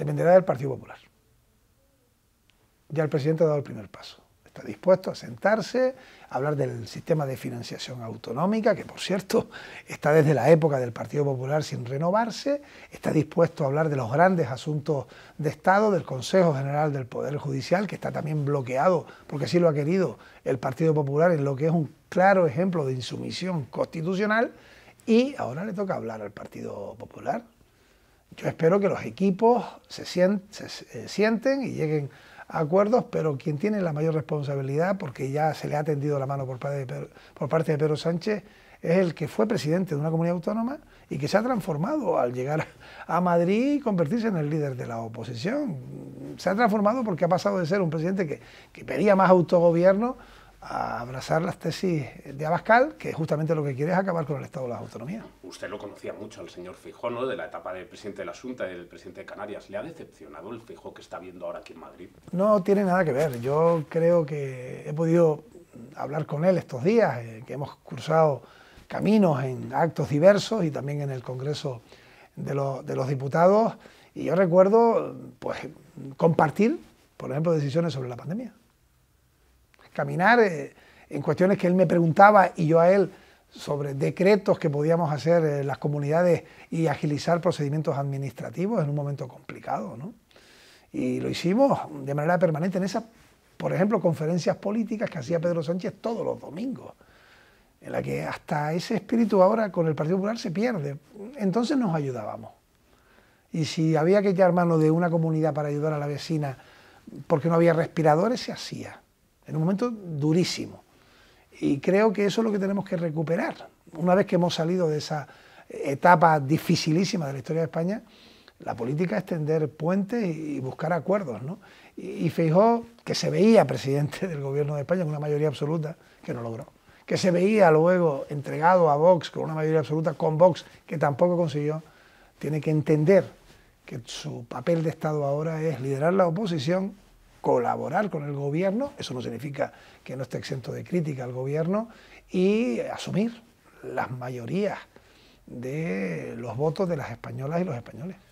dependerá del Partido Popular. Ya el presidente ha dado el primer paso. Está dispuesto a sentarse, a hablar del sistema de financiación autonómica, que por cierto está desde la época del Partido Popular sin renovarse, está dispuesto a hablar de los grandes asuntos de Estado, del Consejo General del Poder Judicial, que está también bloqueado, porque así lo ha querido el Partido Popular en lo que es un claro ejemplo de insumisión constitucional, y ahora le toca hablar al Partido Popular, yo espero que los equipos se, eh, sienten y lleguen a acuerdos, pero quien tiene la mayor responsabilidad, porque ya se le ha tendido la mano por parte de Pedro, Sánchez, es el que fue presidente de una comunidad autónoma y que se ha transformado al llegar a Madrid y convertirse en el líder de la oposición. Se ha transformado porque ha pasado de ser un presidente que, que pedía más autogobierno a abrazar las tesis de Abascal, que justamente lo que quiere es acabar con el Estado de las Autonomías. Usted lo conocía mucho al señor Fijó, De la etapa del presidente de la Junta y del presidente de Canarias. ¿Le ha decepcionado el Fijó que está viendo ahora aquí en Madrid? No tiene nada que ver. Yo creo que he podido hablar con él estos días, eh, que hemos cursado caminos en actos diversos y también en el Congreso de, de los Diputados. Y yo recuerdo, pues, compartir, por ejemplo, decisiones sobre la pandemia caminar eh, en cuestiones que él me preguntaba y yo a él sobre decretos que podíamos hacer eh, las comunidades y agilizar procedimientos administrativos en un momento complicado. Y lo hicimos de manera permanente en esas, por ejemplo, conferencias políticas que hacía Pedro Sánchez todos los domingos, en la que hasta ese espíritu ahora con el Partido Popular se pierde. Entonces nos ayudábamos. Y si había que echar mano de una comunidad para ayudar a la vecina porque no había respiradores, se hacía en un momento durísimo. Y creo que eso es lo que tenemos que recuperar. Una vez que hemos salido de esa etapa dificilísima de la historia de España, la política es tender puentes y buscar acuerdos. ¿no? Y, y que se veía presidente del gobierno de España con una mayoría absoluta, que no logró. Que se veía luego entregado a Vox con una mayoría absoluta, con Vox, que tampoco consiguió, tiene que entender que su papel de Estado ahora es liderar la oposición colaborar con el gobierno, eso no significa que no esté exento de crítica al gobierno, y asumir las mayorías de los votos de las españolas y los españoles.